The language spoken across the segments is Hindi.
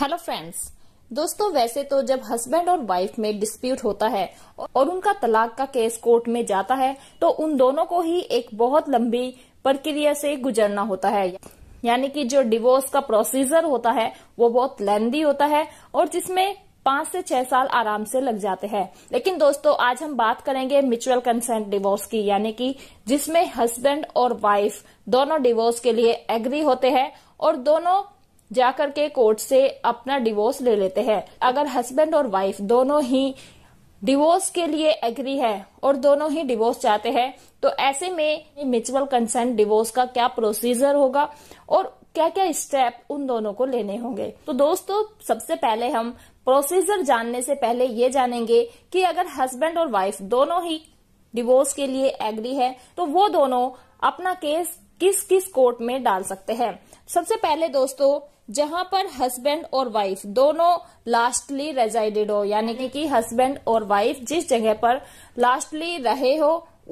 हेलो फ्रेंड्स दोस्तों वैसे तो जब हस्बैंड और वाइफ में डिस्प्यूट होता है और उनका तलाक का केस कोर्ट में जाता है तो उन दोनों को ही एक बहुत लंबी प्रक्रिया से गुजरना होता है यानी कि जो डिवोर्स का प्रोसीजर होता है वो बहुत लेंदी होता है और जिसमें पांच से छह साल आराम से लग जाते हैं लेकिन दोस्तों आज हम बात करेंगे म्यूचुअल कंसेंट डिवोर्स की यानी कि जिसमें हस्बैंड और वाइफ दोनों डिवोर्स के लिए एग्री होते हैं और दोनों जाकर के कोर्ट से अपना डिवोर्स ले लेते हैं अगर हस्बैंड और वाइफ दोनों ही डिवोर्स के लिए एग्री है और दोनों ही डिवोर्स चाहते हैं तो ऐसे में म्यूचुअल कंसेंट डिवोर्स का क्या प्रोसीजर होगा और क्या क्या स्टेप उन दोनों को लेने होंगे तो दोस्तों सबसे पहले हम प्रोसीजर जानने से पहले ये जानेंगे कि अगर हस्बैंड और वाइफ दोनों ही डिवोर्स के लिए एग्री है तो वो दोनों अपना केस किस किस कोर्ट में डाल सकते हैं सबसे पहले दोस्तों जहां पर हस्बैंड और वाइफ दोनों लास्टली रेजाइडेड हो यानी कि हस्बैंड और वाइफ जिस जगह पर लास्टली रहे हो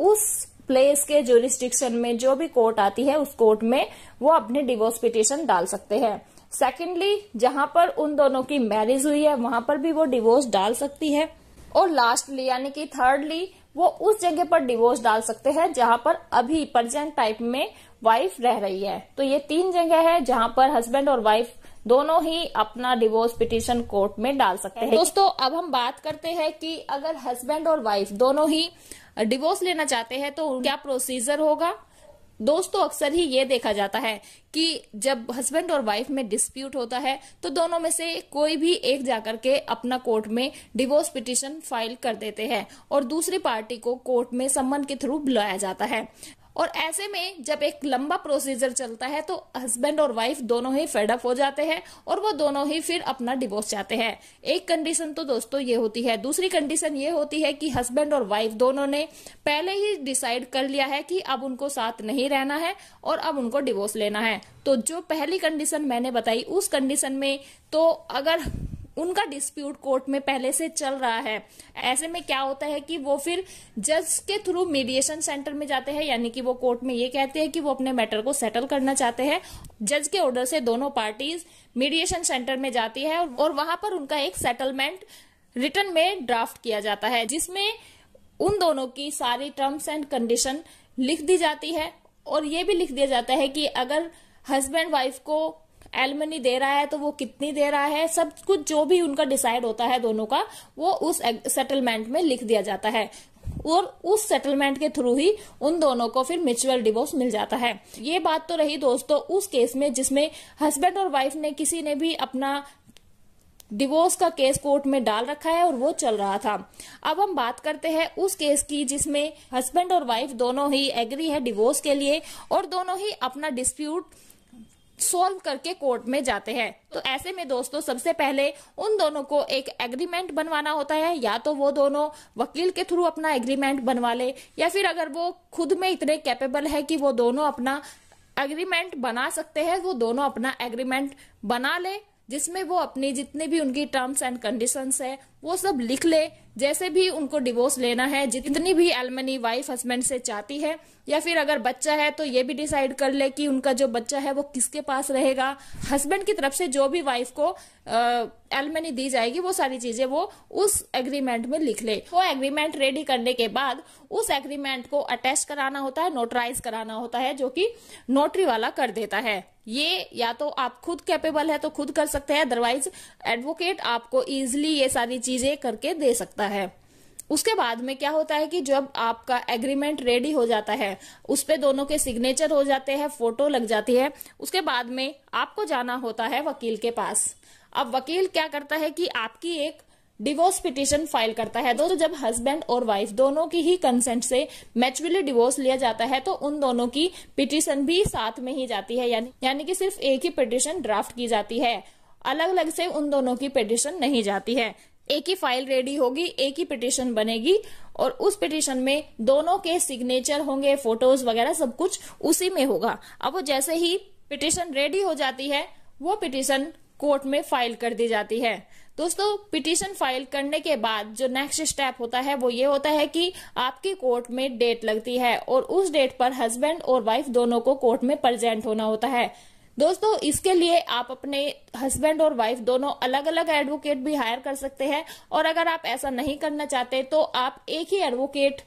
उस प्लेस के जोरिस्टिक्शन में जो भी कोर्ट आती है उस कोर्ट में वो अपने डिवोर्स पिटिशन डाल सकते हैं सेकेंडली जहां पर उन दोनों की मैरिज हुई है वहां पर भी वो डिवोर्स डाल सकती है और लास्टली यानी कि थर्डली वो उस जगह पर डिवोर्स डाल सकते हैं जहां पर अभी प्रजेंट टाइप में वाइफ रह रही है तो ये तीन जगह है जहां पर हस्बैंड और वाइफ दोनों ही अपना डिवोर्स पिटीशन कोर्ट में डाल सकते हैं दोस्तों अब हम बात करते हैं कि अगर हस्बैंड और वाइफ दोनों ही डिवोर्स लेना चाहते हैं तो क्या प्रोसीजर होगा दोस्तों अक्सर ही ये देखा जाता है कि जब हस्बैंड और वाइफ में डिस्प्यूट होता है तो दोनों में से कोई भी एक जाकर के अपना कोर्ट में डिवोर्स पिटीशन फाइल कर देते हैं और दूसरी पार्टी को कोर्ट में सम्मन के थ्रू बुलाया जाता है और ऐसे में जब एक लंबा प्रोसीजर चलता है तो हस्बैंड और वाइफ दोनों ही फेडअप हो जाते हैं और वो दोनों ही फिर अपना डिवोर्स चाहते हैं एक कंडीशन तो दोस्तों ये होती है दूसरी कंडीशन ये होती है कि हस्बैंड और वाइफ दोनों ने पहले ही डिसाइड कर लिया है कि अब उनको साथ नहीं रहना है और अब उनको डिवोर्स लेना है तो जो पहली कंडीशन मैंने बताई उस कंडीशन में तो अगर उनका डिस्प्यूट कोर्ट में पहले से चल रहा है ऐसे में क्या होता है कि वो फिर जज के थ्रू मीडिएशन सेंटर में जाते हैं यानी कि वो कोर्ट में ये कहते हैं कि वो अपने मैटर को सेटल करना चाहते हैं जज के ऑर्डर से दोनों पार्टीज मीडिएशन सेंटर में जाती है और वहां पर उनका एक सेटलमेंट रिटर्न में ड्राफ्ट किया जाता है जिसमें उन दोनों की सारी टर्म्स एंड कंडीशन लिख दी जाती है और ये भी लिख दिया जाता है कि अगर हस्बैंड वाइफ को एलमनी दे रहा है तो वो कितनी दे रहा है सब कुछ जो भी उनका डिसाइड होता है दोनों का वो उस सेटलमेंट में लिख दिया जाता है और उस सेटलमेंट के थ्रू ही उन दोनों को फिर म्यूचुअल डिवोर्स मिल जाता है ये बात तो रही दोस्तों उस केस में जिसमें हस्बैंड और वाइफ ने किसी ने भी अपना डिवोर्स का केस कोर्ट में डाल रखा है और वो चल रहा था अब हम बात करते हैं उस केस की जिसमें हस्बैंड और वाइफ दोनों ही एग्री है डिवोर्स के लिए और दोनों ही अपना डिस्प्यूट सॉल्व करके कोर्ट में जाते हैं तो ऐसे में दोस्तों सबसे पहले उन दोनों को एक एग्रीमेंट बनवाना होता है या तो वो दोनों वकील के थ्रू अपना एग्रीमेंट बनवा ले या फिर अगर वो खुद में इतने कैपेबल है कि वो दोनों अपना एग्रीमेंट बना सकते हैं वो दोनों अपना एग्रीमेंट बना ले जिसमें वो अपनी जितने भी उनकी टर्म्स एंड कंडीशंस है वो सब लिख ले जैसे भी उनको डिवोर्स लेना है जितनी भी एलमनी वाइफ हस्बैंड से चाहती है या फिर अगर बच्चा है तो ये भी डिसाइड कर ले कि उनका जो बच्चा है वो किसके पास रहेगा हस्बैंड की तरफ से जो भी वाइफ को एलमनी दी जाएगी वो सारी चीजें वो उस एग्रीमेंट में लिख ले वो एग्रीमेंट रेडी करने के बाद उस एग्रीमेंट को अटैच कराना होता है नोटराइज कराना होता है जो कि नोटरी वाला कर देता है ये या तो आप खुद कैपेबल है तो खुद कर सकते हैं अदरवाइज एडवोकेट आपको इजिली ये सारी चीजें करके दे सकता है है उसके बाद में क्या होता है कि जब आपका एग्रीमेंट रेडी हो जाता है उस पर दोनों के सिग्नेचर हो जाते हैं फोटो लग जाती है उसके बाद में आपको जाना होता है वकील के पास अब वकील क्या करता है कि आपकी एक डिवोर्स पिटिशन फाइल करता है दोस्तों जब हस्बैंड और वाइफ दोनों की ही कंसेंट से मैचुअली डिवोर्स लिया जाता है तो उन दोनों की पिटिशन भी साथ में ही जाती है यानी यानी कि सिर्फ एक ही पिटिशन ड्राफ्ट की जाती है अलग अलग से उन दोनों की पिटिशन नहीं जाती है एक ही फाइल रेडी होगी एक ही पिटिशन बनेगी और उस पिटिशन में दोनों के सिग्नेचर होंगे फोटोज वगैरह सब कुछ उसी में होगा अब वो जैसे ही पिटिशन रेडी हो जाती है वो पिटिशन कोर्ट में फाइल कर दी जाती है दोस्तों पिटीशन फाइल करने के बाद जो नेक्स्ट स्टेप होता है वो ये होता है कि आपकी कोर्ट में डेट लगती है और उस डेट पर हस्बैंड और वाइफ दोनों को कोर्ट में प्रेजेंट होना होता है दोस्तों इसके लिए आप अपने हस्बैंड और वाइफ दोनों अलग अलग एडवोकेट भी हायर कर सकते हैं और अगर आप ऐसा नहीं करना चाहते तो आप एक ही एडवोकेट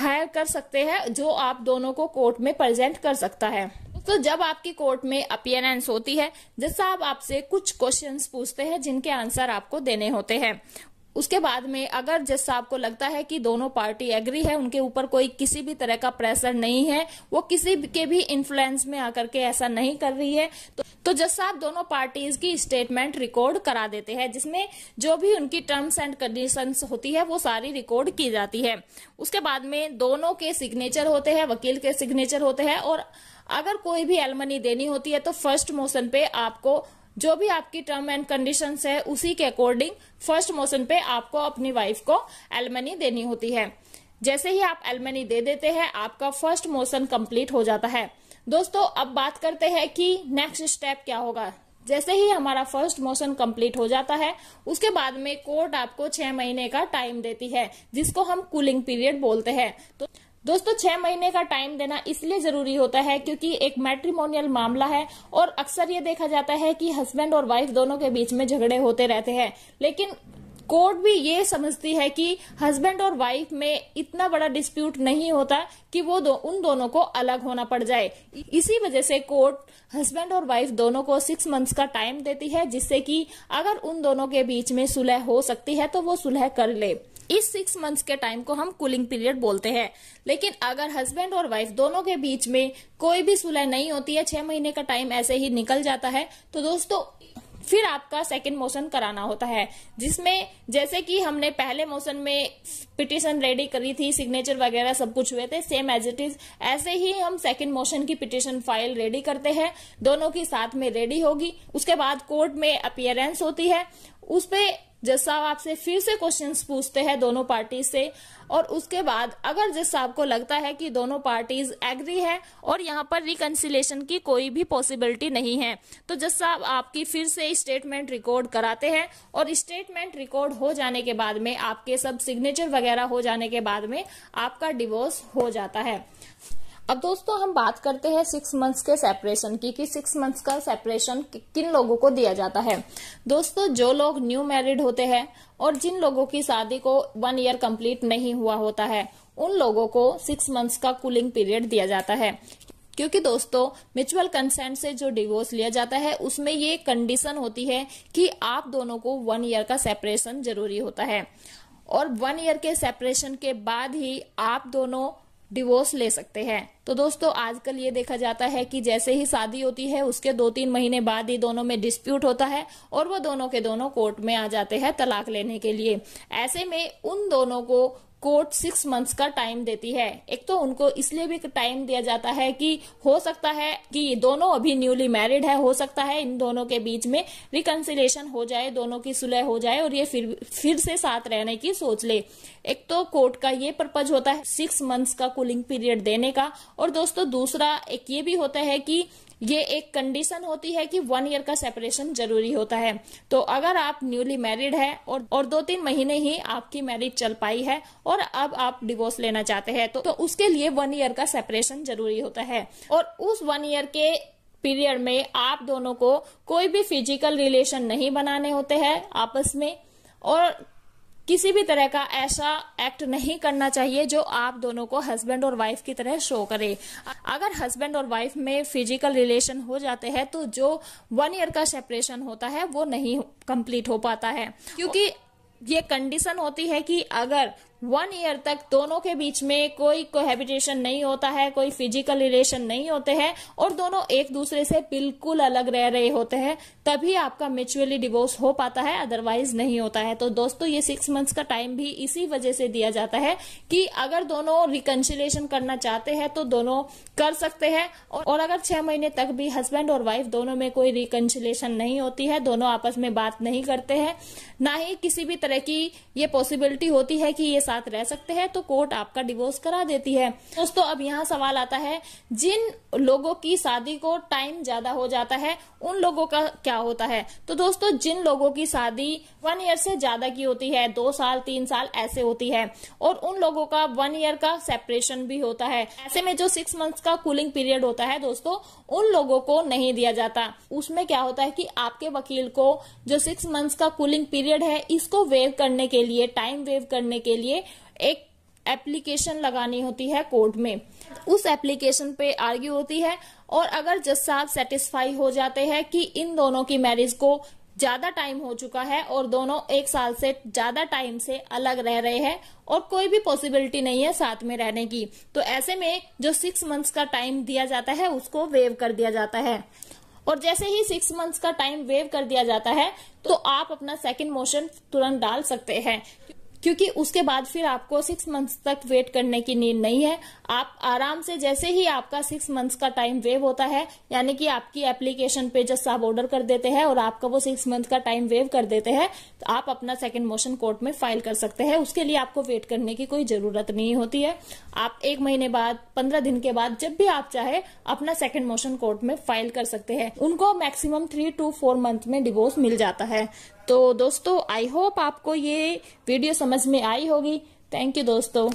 हायर कर सकते हैं जो आप दोनों को कोर्ट में प्रेजेंट कर सकता है तो जब आपकी कोर्ट में अपियरेंस होती है जज साहब आपसे कुछ क्वेश्चंस पूछते हैं जिनके आंसर आपको देने होते हैं उसके बाद में अगर जज साहब को लगता है कि दोनों पार्टी एग्री है उनके ऊपर कोई किसी भी तरह का प्रेशर नहीं है वो किसी के भी इन्फ्लुएंस में आकर के ऐसा नहीं कर रही है तो, तो जज साहब दोनों पार्टीज की स्टेटमेंट रिकॉर्ड करा देते हैं जिसमें जो भी उनकी टर्म्स एंड कंडीशन होती है वो सारी रिकॉर्ड की जाती है उसके बाद में दोनों के सिग्नेचर होते हैं वकील के सिग्नेचर होते हैं और अगर कोई भी एलमनी देनी होती है तो फर्स्ट मोशन पे आपको जो भी आपकी टर्म एंड कंडीशन है उसी के अकॉर्डिंग फर्स्ट मोशन पे आपको अपनी वाइफ को एलमनी देनी होती है जैसे ही आप एलमनी दे देते हैं आपका फर्स्ट मोशन कंप्लीट हो जाता है दोस्तों अब बात करते हैं कि नेक्स्ट स्टेप क्या होगा जैसे ही हमारा फर्स्ट मोशन कंप्लीट हो जाता है उसके बाद में कोर्ट आपको छह महीने का टाइम देती है जिसको हम कूलिंग पीरियड बोलते हैं तो दोस्तों छह महीने का टाइम देना इसलिए जरूरी होता है क्योंकि एक मैट्रिमोनियल मामला है और अक्सर ये देखा जाता है कि हस्बैंड और वाइफ दोनों के बीच में झगड़े होते रहते हैं लेकिन कोर्ट भी ये समझती है कि हस्बैंड और वाइफ में इतना बड़ा डिस्प्यूट नहीं होता कि वो दो, उन दोनों को अलग होना पड़ जाए इसी वजह से कोर्ट हस्बैंड और वाइफ दोनों को सिक्स मंथ्स का टाइम देती है जिससे कि अगर उन दोनों के बीच में सुलह हो सकती है तो वो सुलह कर ले इस सिक्स मंथ्स के टाइम को हम कूलिंग पीरियड बोलते हैं लेकिन अगर हस्बैंड और वाइफ दोनों के बीच में कोई भी सुलह नहीं होती है छह महीने का टाइम ऐसे ही निकल जाता है तो दोस्तों फिर आपका सेकंड मोशन कराना होता है जिसमें जैसे कि हमने पहले मोशन में पिटिशन रेडी करी थी सिग्नेचर वगैरह सब कुछ हुए थे सेम एज इट इज ऐसे ही हम सेकंड मोशन की पिटिशन फाइल रेडी करते हैं दोनों की साथ में रेडी होगी उसके बाद कोर्ट में अपियरेंस होती है उस पर जज साहब आपसे फिर से क्वेश्चंस पूछते हैं दोनों पार्टी से और उसके बाद अगर जज साहब को लगता है कि दोनों पार्टीज एग्री है और यहाँ पर रिकन्सिलेशन की कोई भी पॉसिबिलिटी नहीं है तो जज साहब आपकी फिर से स्टेटमेंट रिकॉर्ड कराते हैं और स्टेटमेंट रिकॉर्ड हो जाने के बाद में आपके सब सिग्नेचर वगैरह हो जाने के बाद में आपका डिवोर्स हो जाता है अब दोस्तों हम बात करते हैं सिक्स मंथ्स के सेपरेशन की कि सिक्स मंथ्स का सेपरेशन किन लोगों को दिया जाता है दोस्तों जो लोग न्यू मैरिड होते हैं और जिन लोगों की शादी को वन ईयर कंप्लीट नहीं हुआ होता है उन लोगों को सिक्स मंथ्स का कूलिंग पीरियड दिया जाता है क्योंकि दोस्तों म्यूचुअल कंसेंट से जो डिवोर्स लिया जाता है उसमें ये कंडीशन होती है कि आप दोनों को वन ईयर का सेपरेशन जरूरी होता है और वन ईयर के सेपरेशन के बाद ही आप दोनों डिवोर्स ले सकते हैं तो दोस्तों आजकल ये देखा जाता है कि जैसे ही शादी होती है उसके दो तीन महीने बाद ही दोनों में डिस्प्यूट होता है और वो दोनों के दोनों कोर्ट में आ जाते हैं तलाक लेने के लिए ऐसे में उन दोनों को कोर्ट सिक्स मंथ्स का टाइम देती है एक तो उनको इसलिए भी टाइम दिया जाता है कि हो सकता है कि ये दोनों अभी न्यूली मैरिड है हो सकता है इन दोनों के बीच में रिकन्सिलेशन हो जाए दोनों की सुलह हो जाए और ये फिर फिर से साथ रहने की सोच ले एक तो कोर्ट का ये पर्पज होता है सिक्स मंथ्स का कूलिंग पीरियड देने का और दोस्तों दूसरा एक ये भी होता है कि ये एक कंडीशन होती है कि वन ईयर का सेपरेशन जरूरी होता है तो अगर आप न्यूली मैरिड है और, और दो तीन महीने ही आपकी मैरिज चल पाई है और अब आप डिवोर्स लेना चाहते हैं तो, तो उसके लिए वन ईयर का सेपरेशन जरूरी होता है और उस वन ईयर के पीरियड में आप दोनों को कोई भी फिजिकल रिलेशन नहीं बनाने होते हैं आपस में और किसी भी तरह का ऐसा एक्ट नहीं करना चाहिए जो आप दोनों को हस्बैंड और वाइफ की तरह शो करे अगर हस्बैंड और वाइफ में फिजिकल रिलेशन हो जाते हैं तो जो वन ईयर का सेपरेशन होता है वो नहीं कंप्लीट हो पाता है क्योंकि ये कंडीशन होती है कि अगर वन ईयर तक दोनों के बीच में कोई कोहेबिटेशन नहीं होता है कोई फिजिकल रिलेशन नहीं होते हैं और दोनों एक दूसरे से बिल्कुल अलग रह रहे होते हैं तभी आपका म्यूचुअली डिवोर्स हो पाता है अदरवाइज नहीं होता है तो दोस्तों ये सिक्स मंथ्स का टाइम भी इसी वजह से दिया जाता है कि अगर दोनों रिकन्सिलेशन करना चाहते हैं तो दोनों कर सकते हैं और अगर छह महीने तक भी हस्बैंड और वाइफ दोनों में कोई रिकन्सिलेशन नहीं होती है दोनों आपस में बात नहीं करते हैं ना ही किसी भी तरह की ये पॉसिबिलिटी होती है कि ये साथ रह सकते हैं तो कोर्ट आपका डिवोर्स करा देती है दोस्तों अब यहाँ सवाल आता है जिन लोगों की शादी को टाइम ज्यादा हो जाता है उन लोगों का क्या होता है तो दोस्तों जिन लोगों की शादी वन ईयर से ज्यादा की होती है दो साल तीन साल ऐसे होती है और उन लोगों का वन ईयर का सेपरेशन भी होता है ऐसे में जो सिक्स मंथ्स का कूलिंग पीरियड होता है दोस्तों उन लोगों को नहीं दिया जाता उसमें क्या होता है कि आपके वकील को जो सिक्स मंथ्स का कूलिंग पीरियड है इसको वेव करने के लिए टाइम वेव करने के लिए एक एप्लीकेशन लगानी होती है कोर्ट में उस एप्लीकेशन पे आर्ग्यू होती है और अगर जज साहब सेटिस्फाई हो जाते हैं कि इन दोनों की मैरिज को ज्यादा टाइम हो चुका है और दोनों एक साल से ज्यादा टाइम से अलग रह रहे हैं और कोई भी पॉसिबिलिटी नहीं है साथ में रहने की तो ऐसे में जो सिक्स मंथ्स का टाइम दिया जाता है उसको वेव कर दिया जाता है और जैसे ही सिक्स मंथ्स का टाइम वेव कर दिया जाता है तो आप अपना सेकेंड मोशन तुरंत डाल सकते हैं क्योंकि उसके बाद फिर आपको सिक्स मंथ्स तक वेट करने की नीड नहीं है आप आराम से जैसे ही आपका सिक्स मंथ्स का टाइम वेव होता है यानी कि आपकी एप्लीकेशन पे जस्ट आप ऑर्डर कर देते हैं और आपका वो सिक्स मंथ का टाइम वेव कर देते हैं तो आप अपना सेकेंड मोशन कोर्ट में फाइल कर सकते हैं उसके लिए आपको वेट करने की कोई जरूरत नहीं होती है आप एक महीने बाद पंद्रह दिन के बाद जब भी आप चाहे अपना सेकेंड मोशन कोर्ट में फाइल कर सकते हैं उनको maximum three to four month में डिवोर्स मिल जाता है तो दोस्तों आई होप आपको ये वीडियो समझ में आई होगी थैंक यू दोस्तों